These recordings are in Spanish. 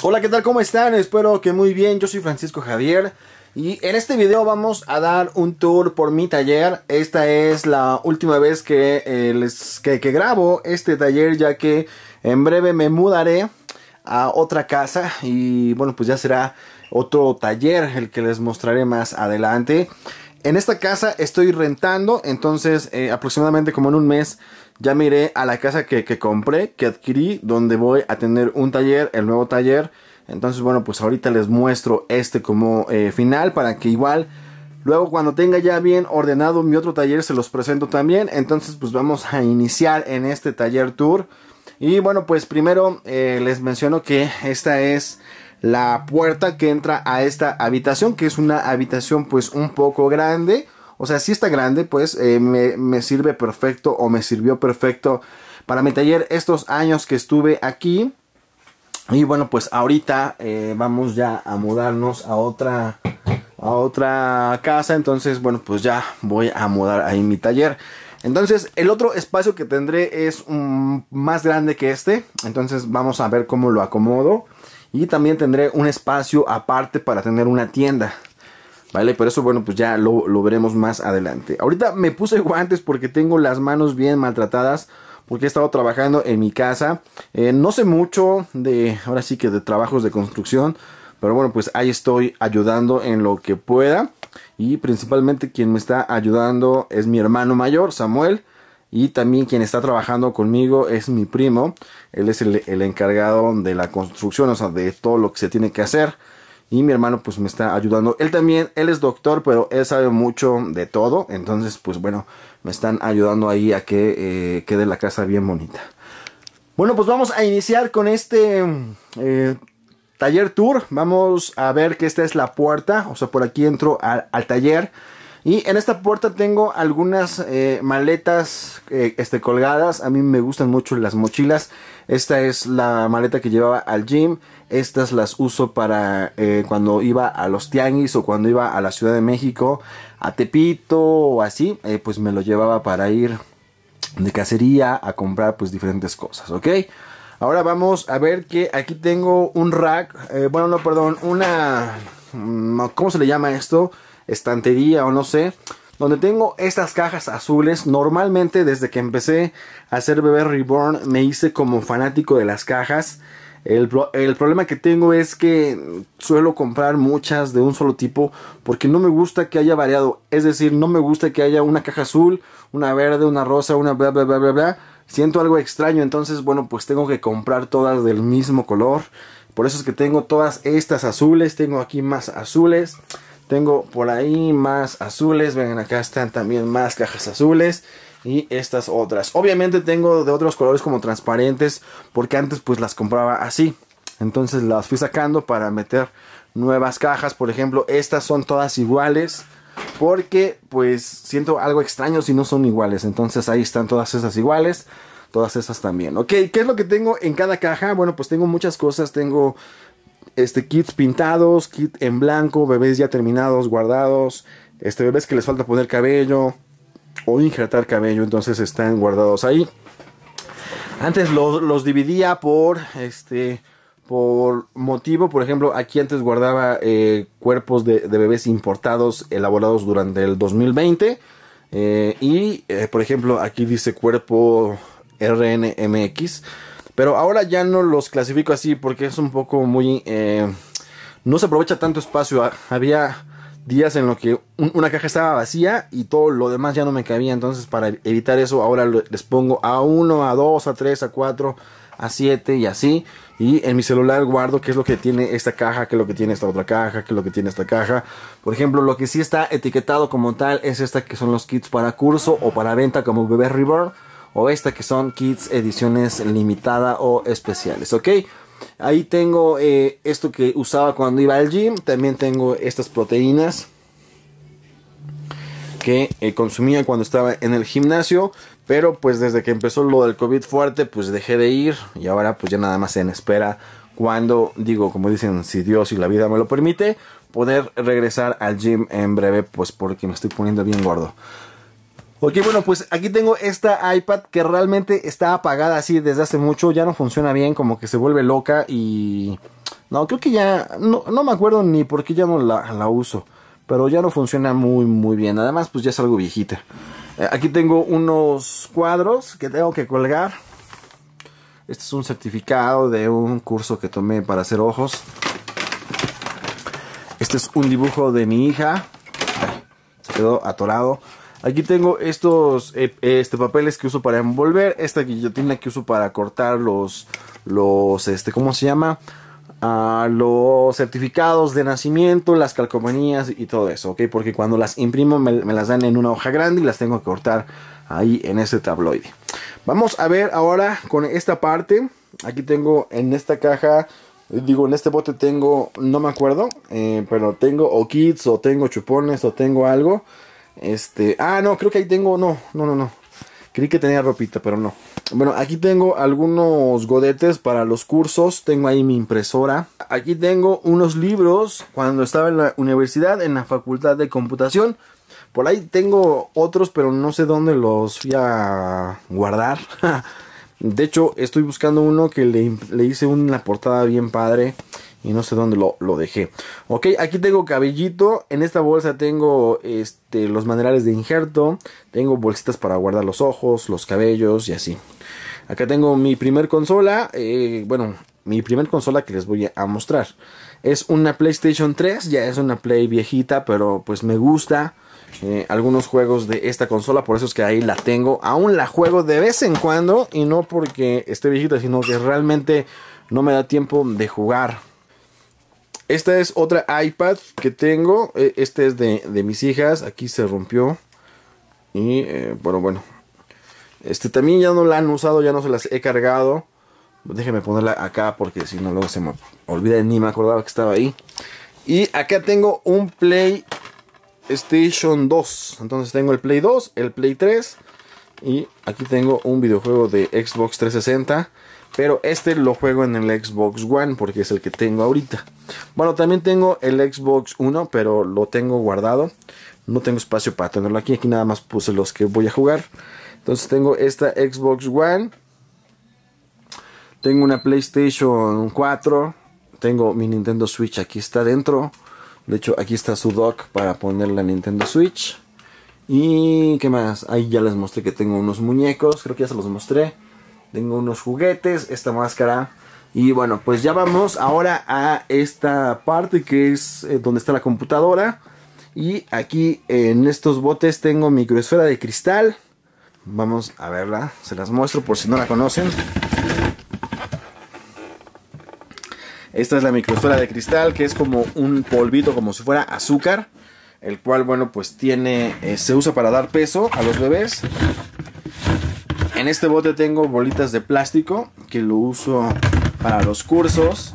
Hola, ¿qué tal? ¿Cómo están? Espero que muy bien. Yo soy Francisco Javier y en este video vamos a dar un tour por mi taller. Esta es la última vez que, eh, les, que, grabo este taller ya que en breve me mudaré a otra casa y bueno, pues ya será otro taller el que les mostraré más adelante. En esta casa estoy rentando, entonces eh, aproximadamente como en un mes ya miré a la casa que, compré, que adquirí, donde voy a tener un taller, el nuevo taller. Entonces, bueno, pues ahorita les muestro este como eh, final para que igual luego cuando tenga ya bien ordenado mi otro taller se los presento también. Entonces, pues vamos a iniciar en este taller tour. Y bueno, pues primero eh, les menciono que esta es la puerta que entra a esta habitación, que es una habitación pues un poco grande. O sea, si está grande, pues eh, me, sirve perfecto o me sirvió perfecto para mi taller estos años que estuve aquí. Y bueno, pues ahorita eh, vamos ya a mudarnos a otra a otra casa. Entonces, bueno, pues ya voy a mudar ahí mi taller. Entonces, el otro espacio que tendré es un, más grande que este. Entonces, vamos a ver cómo lo acomodo. Y también tendré un espacio aparte para tener una tienda. ¿Vale? Pero eso, bueno, pues ya lo, veremos más adelante. Ahorita me puse guantes porque tengo las manos bien maltratadas porque he estado trabajando en mi casa. Eh, no sé mucho de, ahora sí que de trabajos de construcción, pero bueno, pues ahí estoy ayudando en lo que pueda. Y principalmente quien me está ayudando es mi hermano mayor, Samuel. Y también quien está trabajando conmigo es mi primo. Él es el, el encargado de la construcción, o sea, de todo lo que se tiene que hacer. Y mi hermano pues me está ayudando. Él también, él es doctor, pero él sabe mucho de todo. Entonces pues bueno, me están ayudando ahí a que eh, quede la casa bien bonita. Bueno, pues vamos a iniciar con este eh, taller tour. Vamos a ver que esta es la puerta. O sea, por aquí entro al, taller. Y en esta puerta tengo algunas eh, maletas este, colgadas. A mí me gustan mucho las mochilas. Esta es la maleta que llevaba al gym. Estas las uso para eh, cuando iba a los tianguis o cuando iba a la Ciudad de México, a Tepito o así, eh, pues me lo llevaba para ir de cacería a comprar pues diferentes cosas, ¿ok? Ahora vamos a ver que aquí tengo un rack, eh, bueno, no, perdón, una, mm, ¿cómo se le llama esto? Estantería o no sé, donde tengo estas cajas azules. Normalmente desde que empecé a hacer Bebé Reborn me hice como fanático de las cajas. El, problema que tengo es que suelo comprar muchas de un solo tipo porque no me gusta que haya variado. Es decir, no me gusta que haya una caja azul, una verde, una rosa, una bla bla bla bla bla. Siento algo extraño, entonces bueno, pues tengo que comprar todas del mismo color. Por eso es que tengo todas estas azules, tengo aquí más azules. Tengo por ahí más azules, vengan acá están también más cajas azules y estas otras. Obviamente tengo de otros colores como transparentes porque antes pues las compraba así. Entonces las fui sacando para meter nuevas cajas. Por ejemplo, estas son todas iguales. Porque pues siento algo extraño si no son iguales. Entonces ahí están todas esas iguales. Todas esas también. Ok, ¿qué es lo que tengo en cada caja? Bueno, pues tengo muchas cosas. Tengo este kits pintados, kit en blanco, bebés ya terminados, guardados. Este bebés que les falta poner cabello o injertar cabello, entonces están guardados ahí. Antes los dividía por este por motivo, por ejemplo, aquí antes guardaba eh, cuerpos de, bebés importados elaborados durante el 2020 eh, y, eh, por ejemplo, aquí dice cuerpo RNMX, pero ahora ya no los clasifico así porque es un poco muy no se aprovecha tanto espacio. Ah, había días en los que una caja estaba vacía y todo lo demás ya no me cabía. Entonces, para evitar eso, ahora les pongo a 1, a 2, a 3, a 4, a 7 y así. Y en mi celular guardo qué es lo que tiene esta caja, qué es lo que tiene esta otra caja, qué es lo que tiene esta caja. Por ejemplo, lo que sí está etiquetado como tal es esta que son los kits para curso o para venta como Bebé Reborn. O esta que son kits ediciones limitada o especiales, ¿ok? Ahí tengo eh, esto que usaba cuando iba al gym. También tengo estas proteínas que eh, consumía cuando estaba en el gimnasio. Pero pues desde que empezó lo del COVID fuerte, pues dejé de ir. Y ahora pues ya nada más en espera cuando, digo, como dicen, si Dios y la vida me lo permite, poder regresar al gym en breve, pues porque me estoy poniendo bien gordo. Ok, bueno, pues aquí tengo esta iPad que realmente está apagada así desde hace mucho, ya no funciona bien, como que se vuelve loca y... No, creo que ya... No, me acuerdo ni por qué ya no la, uso, pero ya no funciona muy, muy bien. Además, pues ya es algo viejita. Eh, aquí tengo unos cuadros que tengo que colgar. Este es un certificado de un curso que tomé para hacer ojos. Este es un dibujo de mi hija. Se quedó atorado. Aquí tengo estos eh, este, papeles que uso para envolver, esta guillotina que uso para cortar los, los este, ¿cómo se llama? Ah, los certificados de nacimiento, las calcomanías y todo eso, ¿ok? Porque cuando las imprimo me, las dan en una hoja grande y las tengo que cortar ahí en este tabloide. Vamos a ver ahora con esta parte. Aquí tengo en esta caja Digo, en este bote tengo, no me acuerdo, eh, pero tengo o kits o tengo chupones o tengo algo este, ah, no, creo que ahí tengo, no, no, no, no. Creí que tenía ropita, pero no. Bueno, aquí tengo algunos godetes para los cursos. Tengo ahí mi impresora. Aquí tengo unos libros cuando estaba en la universidad, en la facultad de computación. Por ahí tengo otros, pero no sé dónde los fui a guardar. De hecho, estoy buscando uno que le, le hice una portada bien padre. Y no sé dónde lo, lo, dejé. Ok, aquí tengo cabellito. En esta bolsa tengo este, los manerales de injerto. Tengo bolsitas para guardar los ojos, los cabellos y así. Acá tengo mi primer consola. Eh, bueno, mi primer consola que les voy a mostrar. Es una PlayStation 3. Ya es una Play viejita, pero pues me gusta. Eh, algunos juegos de esta consola, por eso es que ahí la tengo. Aún la juego de vez en cuando y no porque esté viejita, sino que realmente no me da tiempo de jugar esta es otra iPad que tengo. E, este es de, de mis hijas. Aquí se rompió. Y eh, bueno, bueno. Este también ya no la han usado, ya no se las he cargado. Déjenme ponerla acá porque si no luego se me olvida ni me acordaba que estaba ahí. Y acá tengo un playstation 2. Entonces tengo el Play 2, el Play 3. Y aquí tengo un videojuego de Xbox 360. Pero este lo juego en el Xbox One porque es el que tengo ahorita. Bueno, también tengo el Xbox One pero lo tengo guardado. No tengo espacio para tenerlo aquí. Aquí nada más puse los que voy a jugar. Entonces tengo esta Xbox One. Tengo una PlayStation 4. Tengo mi Nintendo Switch aquí está dentro. De hecho, aquí está su dock para poner la Nintendo Switch. Y qué más, ahí ya les mostré que tengo unos muñecos, creo que ya se los mostré. Tengo unos juguetes, esta máscara. Y bueno, pues ya vamos ahora a esta parte que es eh, donde está la computadora. Y aquí en estos botes tengo microesfera de cristal. Vamos a verla, se las muestro por si no la conocen. Esta es la microesfera de cristal que es como un polvito, como si fuera azúcar. El cual, bueno, pues tiene, eh, se usa para dar peso a los bebés. En este bote tengo bolitas de plástico que lo uso para los cursos.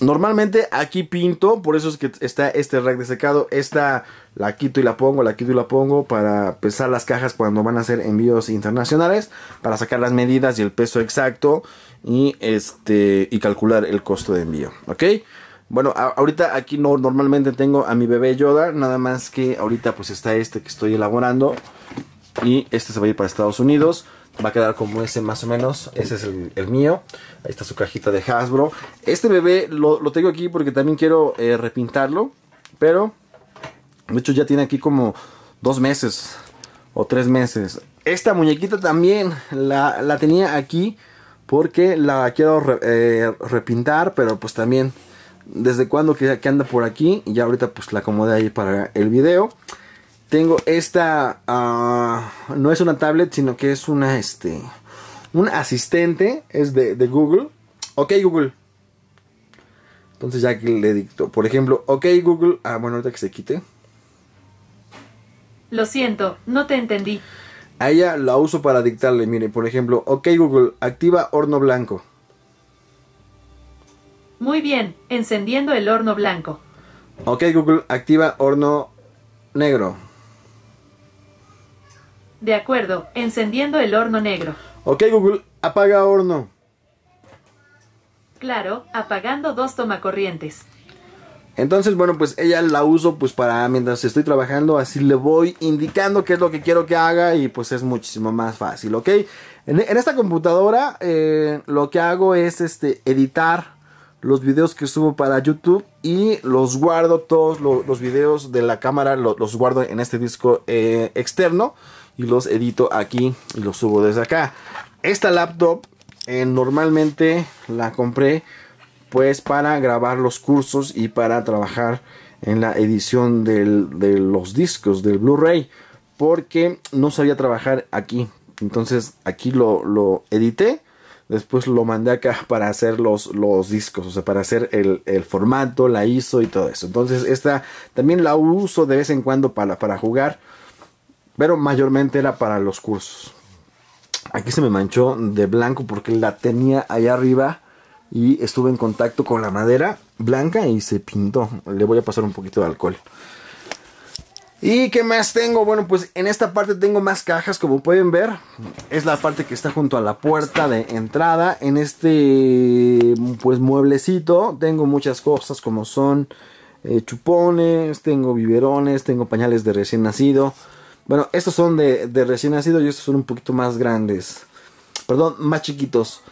Normalmente aquí pinto, por eso es que está este rack de secado. Esta la quito y la pongo, la quito y la pongo para pesar las cajas cuando van a hacer envíos internacionales, para sacar las medidas y el peso exacto y este y calcular el costo de envío, ¿ok? Bueno, ahorita aquí no normalmente tengo a mi bebé Yoda, nada más que ahorita pues está este que estoy elaborando y este se va a ir para Estados Unidos. Va a quedar como ese más o menos. Ese es el, mío. Ahí está su cajita de Hasbro. Este bebé lo, tengo aquí porque también quiero eh, repintarlo. Pero, de hecho ya tiene aquí como dos meses o tres meses. Esta muñequita también la, tenía aquí porque la quiero eh, repintar. Pero pues también desde cuando que, anda por aquí. Y ya ahorita pues la acomodé ahí para el video. Tengo esta, ah, no es una tablet, sino que es una, este, un asistente, es de, Google. Ok Google. Entonces ya aquí le dicto, por ejemplo, ok Google, ah bueno, ahorita que se quite. Lo siento, no te entendí. A ella la uso para dictarle, mire, por ejemplo, ok Google, activa horno blanco. Muy bien, encendiendo el horno blanco. Ok Google, activa horno negro. De acuerdo, encendiendo el horno negro. Ok Google, apaga horno. Claro, apagando dos tomacorrientes. Entonces, bueno, pues ella la uso pues para mientras estoy trabajando, así le voy indicando qué es lo que quiero que haga y pues es muchísimo más fácil, ¿ok? En, esta computadora eh, lo que hago es este, editar los videos que subo para YouTube y los guardo todos los, videos de la cámara, los, guardo en este disco eh, externo y los edito aquí y los subo desde acá. Esta laptop eh, normalmente la compré pues para grabar los cursos y para trabajar en la edición de los discos del Blu-ray porque no sabía trabajar aquí. Entonces aquí lo edité después lo mandé acá para hacer los, los discos, o sea, para hacer el, formato, la ISO y todo eso. Entonces, esta también la uso de vez en cuando para, para jugar, pero mayormente era para los cursos. Aquí se me manchó de blanco porque la tenía allá arriba y estuve en contacto con la madera blanca y se pintó. Le voy a pasar un poquito de alcohol. ¿Y qué más tengo? Bueno, pues en esta parte tengo más cajas, como pueden ver. Es la parte que está junto a la puerta de entrada. En este, pues, mueblecito tengo muchas cosas como son eh, chupones, tengo biberones, tengo pañales de recién nacido. Bueno, estos son de, recién nacido y estos son un poquito más grandes. Perdón, más chiquitos.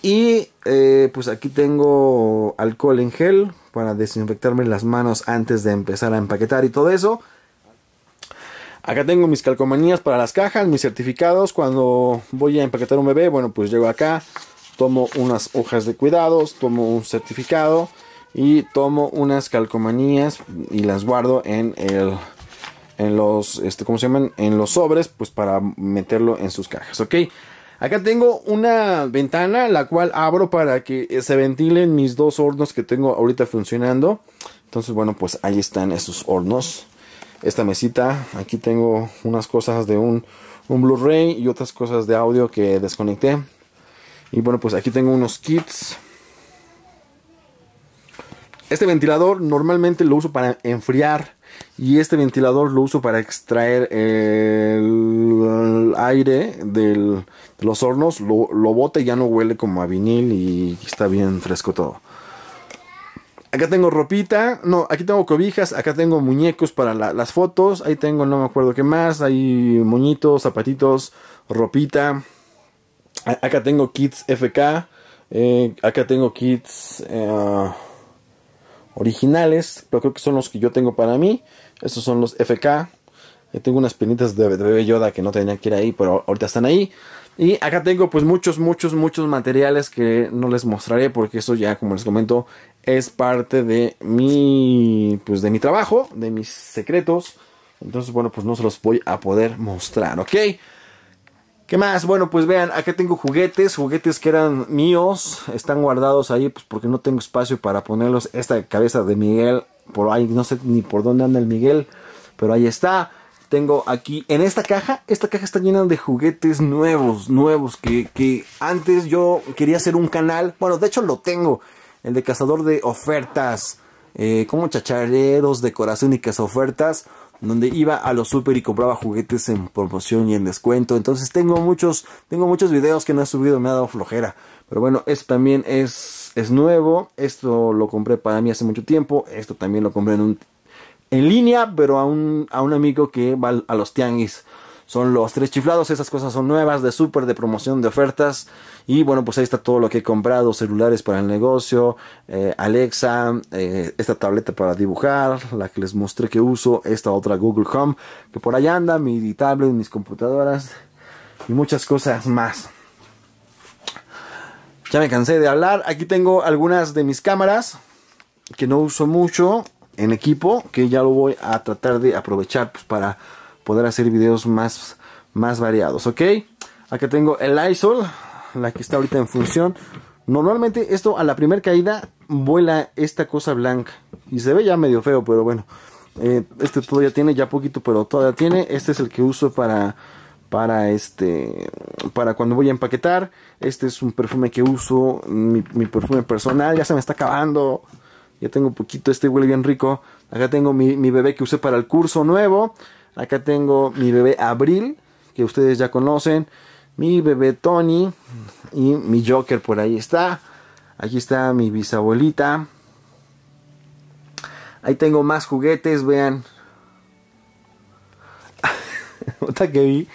Y eh, pues aquí tengo alcohol en gel para desinfectarme las manos antes de empezar a empaquetar y todo eso. Acá tengo mis calcomanías para las cajas, mis certificados. Cuando voy a empaquetar un bebé, bueno, pues llego acá, tomo unas hojas de cuidados, tomo un certificado y tomo unas calcomanías y las guardo en el en los este cómo se llaman en los sobres pues para meterlo en sus cajas ok acá tengo una ventana la cual abro para que se ventilen mis dos hornos que tengo ahorita funcionando entonces bueno pues ahí están esos hornos esta mesita. Aquí tengo unas cosas de un, Blu-ray y otras cosas de audio que desconecté. Y bueno, pues aquí tengo unos kits. Este ventilador normalmente lo uso para enfriar y este ventilador lo uso para extraer el, aire del, de los hornos, lo, lo bota y ya no huele como a vinil y está bien fresco todo. Acá tengo ropita, no, aquí tengo cobijas, acá tengo muñecos para las fotos, ahí tengo no me acuerdo qué más, hay muñitos, zapatitos, ropita, acá tengo kits FK, eh, acá tengo kits eh, originales, pero creo que son los que yo tengo para mí, estos son los FK, yo eh, tengo unas pinitas de bebé Yoda que no tenía que ir ahí, pero ahorita están ahí. Y acá tengo pues muchos, muchos, muchos materiales que no les mostraré porque eso ya, como les comento, es parte de mi, pues de mi trabajo, de mis secretos. Entonces, bueno, pues no se los voy a poder mostrar, ¿ok? ¿Qué más? Bueno, pues vean, acá tengo juguetes, juguetes que eran míos, están guardados ahí pues porque no tengo espacio para ponerlos. Esta cabeza de Miguel, por ahí no sé ni por dónde anda el Miguel, pero ahí está tengo aquí en esta caja. Esta caja está llena de juguetes nuevos, nuevos, que, antes yo quería hacer un canal. Bueno, de hecho lo tengo. El de cazador de ofertas. Eh, como chachareros, decoración y ofertas Donde iba a los super y compraba juguetes en promoción y en descuento. Entonces tengo muchos, tengo muchos videos que no he subido, me ha dado flojera. Pero bueno, esto también es, es nuevo. Esto lo compré para mí hace mucho tiempo. Esto también lo compré en un en línea, pero a un, a un amigo que va a los tianguis. Son los tres chiflados, esas cosas son nuevas de súper, de promoción, de ofertas. Y bueno, pues ahí está todo lo que he comprado, celulares para el negocio, eh, Alexa, eh, esta tableta para dibujar, la que les mostré que uso, esta otra Google Home, que por allá anda, mi tablet, mis computadoras y muchas cosas más. Ya me cansé de hablar, aquí tengo algunas de mis cámaras que no uso mucho, en equipo que ya lo voy a tratar de aprovechar pues, para poder hacer videos más, más variados, ¿ok? Acá tengo el ISOL, la que está ahorita en función. Normalmente esto a la primera caída vuela esta cosa blanca y se ve ya medio feo, pero bueno. Eh, este todavía tiene, ya poquito, pero todavía tiene. Este es el que uso para para este para cuando voy a empaquetar. Este es un perfume que uso, mi, mi perfume personal, ya se me está acabando ya tengo poquito, este huele bien rico. Acá tengo mi, bebé que usé para el curso nuevo. Acá tengo mi bebé Abril, que ustedes ya conocen. Mi bebé Tony y mi Joker por ahí está. Aquí está mi bisabuelita. Ahí tengo más juguetes, vean. Otra que vi.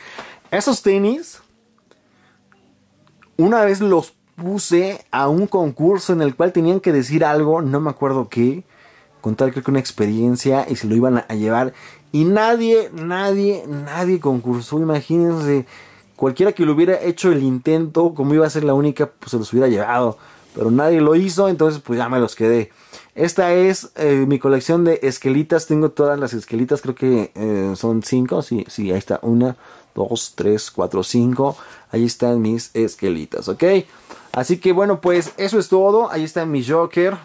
Esos tenis, una vez los puse a un concurso en el cual tenían que decir algo, no me acuerdo qué, contar creo que una experiencia y se lo iban a llevar. Y nadie, nadie, nadie concursó, imagínense, cualquiera que lo hubiera hecho el intento, como iba a ser la única, pues se los hubiera llevado pero nadie lo hizo, entonces pues ya me los quedé. Esta es eh, mi colección de esquelitas, tengo todas las esquelitas, creo que eh, son cinco, sí, sí, ahí está, una, dos, tres, cuatro, cinco, ahí están mis esquelitas, ¿ok? Así que bueno, pues eso es todo, ahí está mi Joker.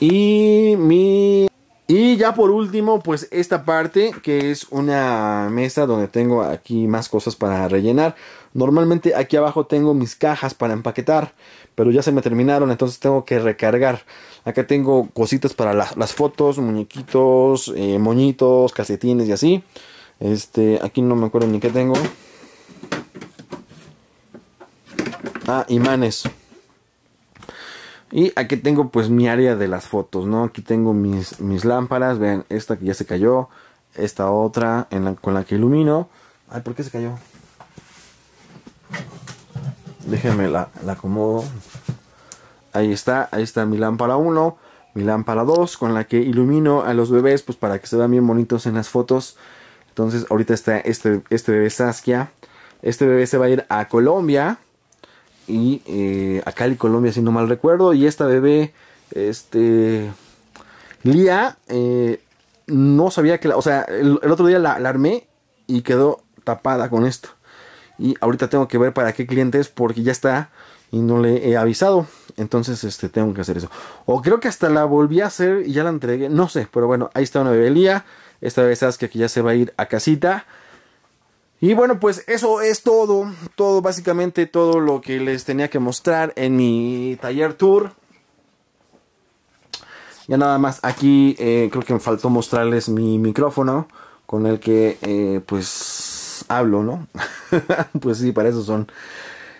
Y mi... Y ya por último, pues esta parte que es una mesa donde tengo aquí más cosas para rellenar. Normalmente aquí abajo tengo mis cajas para empaquetar, pero ya se me terminaron, entonces tengo que recargar. Acá tengo cositas para las fotos, muñequitos, eh, moñitos, calcetines y así. Este, aquí no me acuerdo ni qué tengo. Ah, imanes. Y aquí tengo pues mi área de las fotos, ¿no? Aquí tengo mis, mis lámparas, vean, esta que ya se cayó, esta otra con la que ilumino. Ay, ¿por qué se cayó? Déjenme la, acomodo. Ahí está, ahí está mi lámpara 1, mi lámpara 2 con la que ilumino a los bebés pues para que se vean bien bonitos en las fotos. Entonces ahorita está este, este bebé Saskia. Este bebé se va a ir a Colombia y eh, a Cali, Colombia, si no mal recuerdo. Y esta bebé, este, Lía, eh, no sabía que la, o sea, el, otro día la, alarmé armé y quedó tapada con esto. Y ahorita tengo que ver para qué clientes, porque ya está y no le he avisado. Entonces, este, tengo que hacer eso. O creo que hasta la volví a hacer y ya la entregué, no sé, pero bueno, ahí está una bebé Lía. Esta bebé sabes que aquí ya se va a ir a casita. Y bueno, pues eso es todo, todo básicamente todo lo que les tenía que mostrar en mi taller tour. Ya nada más aquí eh, creo que me faltó mostrarles mi micrófono con el que eh, pues hablo, ¿no? pues sí, para eso son.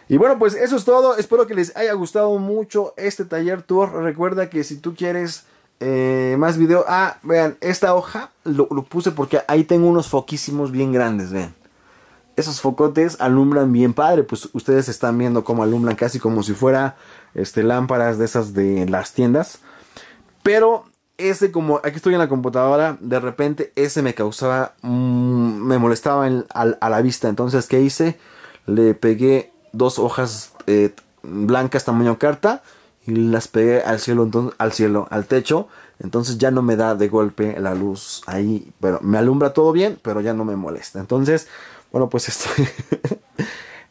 Y bueno, pues eso es todo. Espero que les haya gustado mucho este taller tour. Recuerda que si tú quieres eh, más video... Ah, vean, esta hoja lo, lo puse porque ahí tengo unos foquísimos bien grandes, vean esos focotes alumbran bien padre. Pues ustedes están viendo cómo alumbran casi como si fuera este, lámparas de esas de las tiendas. Pero ese como aquí estoy en la computadora, de repente ese me causaba, mm, me molestaba a la vista. Entonces, ¿qué hice? Le pegué dos hojas eh, blancas tamaño carta y las pegué al cielo, al cielo, al techo. Entonces ya no me da de golpe la luz ahí, pero me alumbra todo bien, pero ya no me molesta. Entonces bueno, pues esto.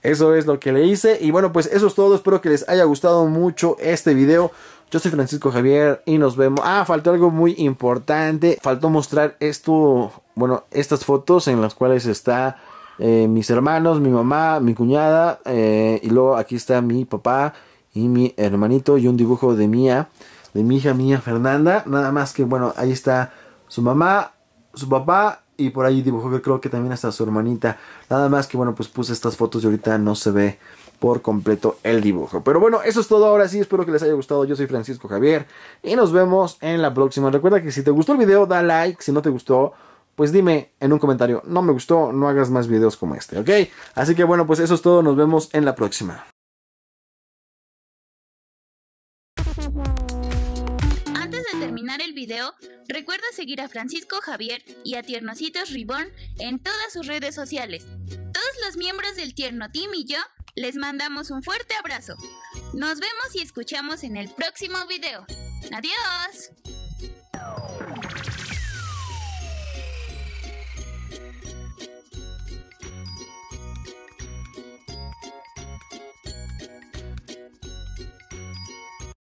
eso es lo que le hice. Y bueno, pues eso es todo. Espero que les haya gustado mucho este video. Yo soy Francisco Javier y nos vemos. Ah, faltó algo muy importante. Faltó mostrar esto, bueno, estas fotos en las cuales está eh, mis hermanos, mi mamá, mi cuñada. Eh, y luego aquí está mi papá y mi hermanito y un dibujo de mía, de mi hija mía Fernanda. Nada más que, bueno, ahí está su mamá, su papá y por ahí dibujó creo que también hasta su hermanita. Nada más que bueno, pues puse estas fotos y ahorita no se ve por completo el dibujo. Pero bueno, eso es todo ahora sí, espero que les haya gustado. Yo soy Francisco Javier y nos vemos en la próxima. Recuerda que si te gustó el video, da like, si no te gustó, pues dime en un comentario, no me gustó, no hagas más videos como este, ¿ok? Así que bueno, pues eso es todo, nos vemos en la próxima. recuerda seguir a Francisco Javier y a Tiernositos Ribón en todas sus redes sociales. Todos los miembros del Tierno Team y yo les mandamos un fuerte abrazo. Nos vemos y escuchamos en el próximo video. ¡Adiós!